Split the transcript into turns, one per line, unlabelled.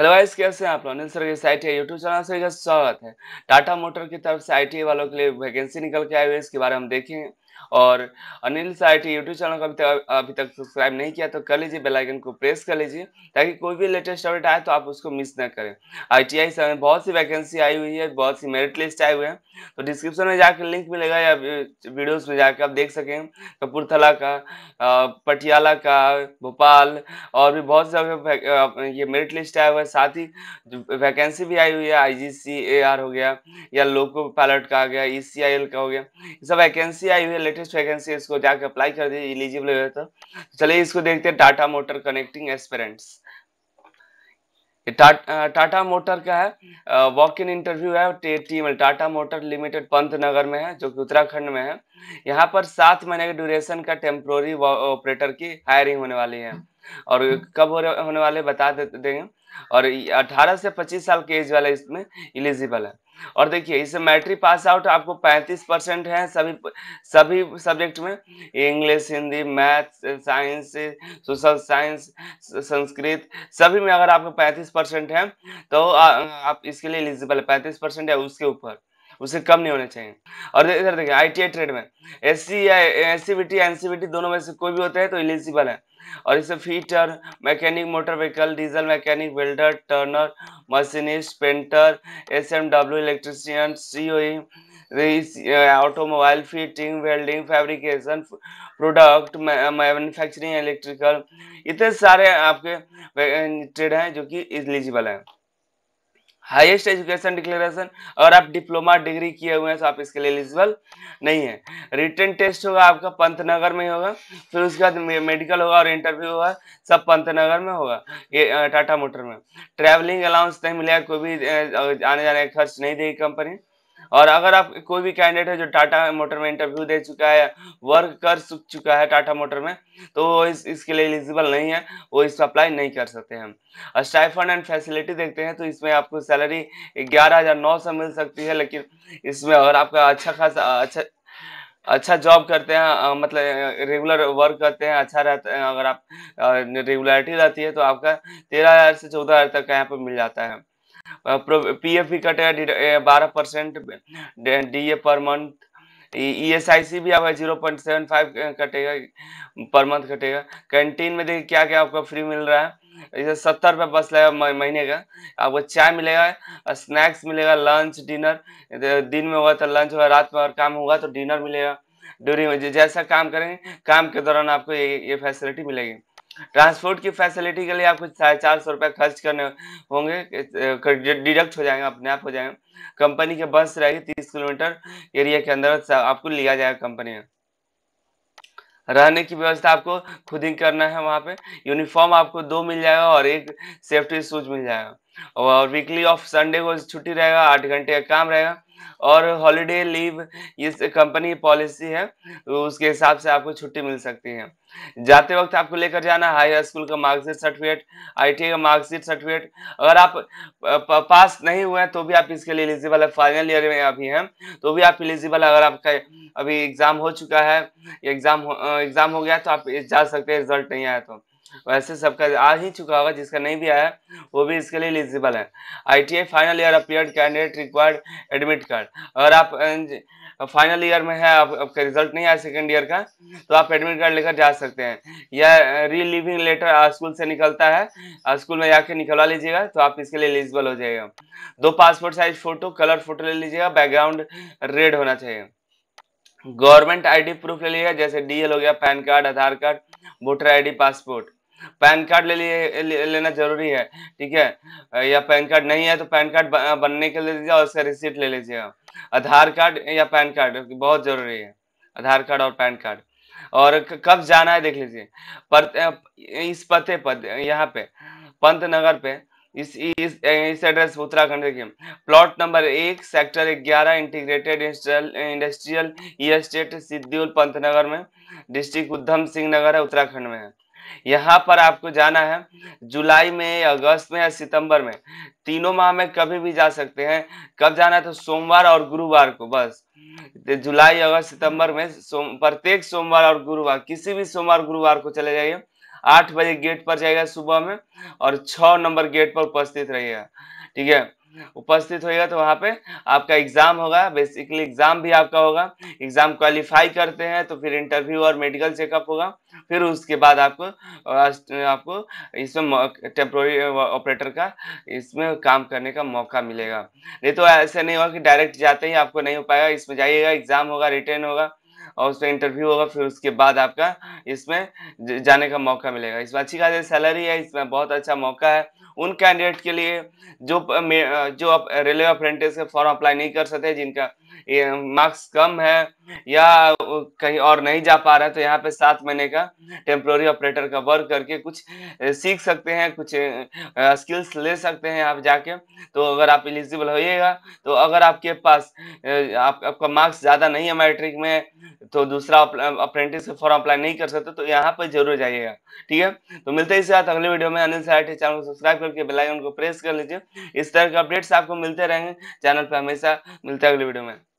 hello guys कैसे हैं आप लोग सर के आई टी यूट्यूब चैनल से स्वागत है टाटा मोटर की तरफ से आई e वालों के लिए वैकेंसी निकल के आई हुई है इसके बारे में हम देखेंगे और अनिल साइटी यूट्यूब चैनल को अभी तक अभी तक सब्सक्राइब नहीं किया तो कर लीजिए बेल आइकन को प्रेस कर लीजिए ताकि कोई भी लेटेस्ट अपडेट आए तो आप उसको मिस ना करें आई टी आई समय बहुत सी वैकेंसी आई हुई है बहुत सी मेरिट लिस्ट आए हुए हैं तो डिस्क्रिप्शन में जाकर लिंक मिलेगा या वीडियोज में जाकर आप देख सकें कपूरथला का पटियाला का भोपाल और भी बहुत जगह ये मेरिट लिस्ट आया हुआ है साथ ही वैकेंसी भी आई हुई है आई जी सी ए आर हो गया या लोको पायलट का आ गया ई सी आई एल का हो गया सब वैकेंसी आई हुई है लेटेस्ट वैकेंसी इसको जाके अप्लाई कर दीजिए इलिजिबल है तो चलिए इसको देखते हैं Tata motor connecting aspirants Tata motor का है वॉक इन इंटरव्यू है team Tata motor limited Pant Nagar में है जो कि उत्तराखंड में है यहाँ पर सात महीने के ड्यूरेशन का टेम्प्रोरी ऑपरेटर की हायरिंग होने वाली है और कब होने वाले बता देंगे और 18 से 25 साल के एज वाले इसमें इलिजिबल है और देखिए इसे मैट्रिक पास आउट आपको 35 परसेंट है सभी सभी सब्जेक्ट में English Hindi math science social science Sanskrit सभी में अगर आपको 35 परसेंट है तो आ, आप इसके लिए एलिजिबल है पैंतीस परसेंट या उसके ऊपर उससे कम नहीं होने चाहिए और इधर देखिए आई टी आई ट्रेड में एस सी या S C B T N C B T दोनों में से कोई भी होता है तो एलिजिबल है और इसे fitter mechanic motor vehicle diesel mechanic welder turner machinist painter S M W electrician C O automobile fitting welding fabrication product manufacturing electrical इतने सारे आपके ट्रेड uh, हैं जो कि एलिजिबल हैं हाईएस्ट एजुकेशन डिक्लेरेशन अगर आप डिप्लोमा डिग्री किए हुए हैं तो आप इसके लिए एलिजिबल नहीं है रिटर्न टेस्ट होगा आपका पंतनगर में ही होगा फिर उसके बाद मेडिकल होगा और इंटरव्यू होगा सब पंतनगर में होगा ये टाटा मोटर में ट्रैवलिंग अलाउंस नहीं मिलेगा कोई भी आने जाने का खर्च नहीं देगी कंपनी और अगर आप कोई भी कैंडिडेट है जो टाटा मोटर में इंटरव्यू दे चुका है वर्क कर चुका है टाटा मोटर में तो वो इस, इसके लिए एलिजिबल नहीं है वो पर अप्लाई नहीं कर सकते हम स्टाइफंड एंड फैसिलिटी देखते हैं तो इसमें आपको सैलरी ग्यारह हजार नौ सौ मिल सकती है लेकिन इसमें अगर आपका अच्छा खासा अच्छा अच्छा जॉब करते हैं मतलब रेगुलर वर्क करते हैं अच्छा रहता है अगर आप रेगुलरिटी रहती है तो आपका तेरह हज़ार से चौदह हज़ार तक का यहाँ पर मिल जाता है पीएफ भी कटेगा बारह percent D A per month E S I सी भी आप जीरो पॉइंट सेवन फाइव कटेगा पर मंथ कटेगा कैंटीन में देखिए क्या क्या आपका फ्री मिल रहा है जैसे सत्तर रुपये बस लगेगा महीने का आपको चाय मिलेगा स्नैक्स मिलेगा लंच डिनर दिन में होगा तो लंच होगा रात में और काम होगा तो डिनर मिलेगा ड्यूरिंग जैसा काम करेंगे काम के दौरान आपको ये ये फैसिलिटी मिलेगी ट्रांसपोर्ट की फैसिलिटी के लिए आपको साढ़े चार सौ रुपये खर्च करने होंगे डिडक्ट हो जाएंगे अपने आप हो जाएंगे कंपनी के बस रहेगी तीस किलोमीटर एरिया के अंदर आपको लिया जाएगा कंपनी में रहने की व्यवस्था आपको खुद ही करना है वहाँ पे यूनिफॉर्म आपको दो मिल जाएगा और एक सेफ्टी शूज मिल जाएगा और वीकली ऑफ संडे को छुट्टी रहेगा आठ घंटे का काम रहेगा और हॉलीडे लीव ये कंपनी पॉलिसी है तो उसके हिसाब से आपको छुट्टी मिल सकती है जाते वक्त आपको लेकर जाना हाई स्कूल का मार्कशीट सर्टिफिकेट आई का मार्कशीट सर्टिफिकेट अगर आप पास नहीं हुए हैं तो भी आप इसके लिए एलिजिबल है फाइनल ईयर में अभी हैं तो भी आप एलिजिबल है अगर आपका अभी एग्ज़ाम हो चुका है एग्ज़ाम एग्ज़ाम हो गया तो आप जा सकते हैं रिजल्ट नहीं आया तो वैसे सबका आ ही चुका होगा जिसका नहीं भी आया वो भी इसके लिए एलिजिबल है ITI final year appeared candidate required admit card अगर आप फाइनल ईयर में है आप, आपका रिजल्ट नहीं आया सेकेंड ईयर का तो आप एडमिट कार्ड लेकर जा सकते हैं या रीलिविंग लेटर स्कूल से निकलता है स्कूल में जाके निकलवा लीजिएगा तो आप इसके लिए एलिजिबल हो जाएगा दो passport size photo colour photo ले लीजिएगा बैकग्राउंड रेड होना चाहिए गवर्नमेंट आईडी प्रूफ ले लिया जैसे डीएल हो गया PAN card Aadhaar card voter ID passport PAN card ले लिए ले, लेना जरूरी है ठीक है या पैन कार्ड नहीं है तो पैन कार्ड बनने के ले लीजिए और उसका रिसिप्ट ले लीजिएगा आधार कार्ड या पैन कार्ड बहुत जरूरी है आधार कार्ड और पैन कार्ड और कब जाना है देख लीजिए पर इस पते पर यहाँ पे पंत नगर पे इस इस इस एड्रेस उत्तराखंड देखिए प्लॉट नंबर एक सेक्टर ग्यारह integrated industrial estate Pant Pantnagar में डिस्ट्रिक्ट उधम सिंह नगर है उत्तराखंड में है यहाँ पर आपको जाना है जुलाई में अगस्त में या सितंबर में तीनों माह में कभी भी जा सकते हैं कब जाना है तो सोमवार और गुरुवार को बस तो जुलाई अगस्त सितंबर में सोम प्रत्येक सोमवार और गुरुवार किसी भी सोमवार गुरुवार को चले जाइए आठ बजे गेट पर जाएगा सुबह में और छ नंबर गेट पर उपस्थित रहिएगा ठीक है उपस्थित होएगा तो वहाँ पे आपका एग्जाम होगा बेसिकली एग्जाम भी आपका होगा एग्जाम क्वालिफाई करते हैं तो फिर इंटरव्यू और मेडिकल चेकअप होगा फिर उसके बाद आपको आपको इसमें टेम्प्रोरी ऑपरेटर का इसमें काम करने का मौका मिलेगा नहीं तो ऐसा नहीं होगा कि डायरेक्ट जाते ही आपको नहीं हो पाएगा इसमें जाइएगा एग्जाम होगा रिटर्न होगा और उसमें इंटरव्यू होगा फिर उसके बाद आपका इसमें जाने का मौका मिलेगा इसमें अच्छी खासी सैलरी है इसमें बहुत अच्छा मौका है उन कैंडिडेट के लिए जो जो रेलवे अप्रेंटिस के फॉर्म अप्लाई नहीं कर सकते जिनका मार्क्स कम है या कहीं और नहीं जा पा रहा है तो यहाँ पे सात महीने का टेम्प्रोरी ऑपरेटर का वर्क करके कुछ सीख सकते हैं कुछ स्किल्स ले सकते हैं आप जाके तो अगर आप एलिजिबल होइएगा तो अगर आपके पास आप, आपका मार्क्स ज़्यादा नहीं है मैट्रिक में तो दूसरा अप्रेंटिस फॉर्म अप्लाई नहीं कर सकते तो यहाँ पर जरूर जाइएगा ठीक है तो मिलते ही साथ अगले वीडियो में अनिल साइट चैनल को सब्सक्राइब करके बेलाइकन को प्रेस कर लीजिए इस तरह के अपडेट्स आपको मिलते रहेंगे चैनल पर हमेशा मिलते हैं अगले वीडियो में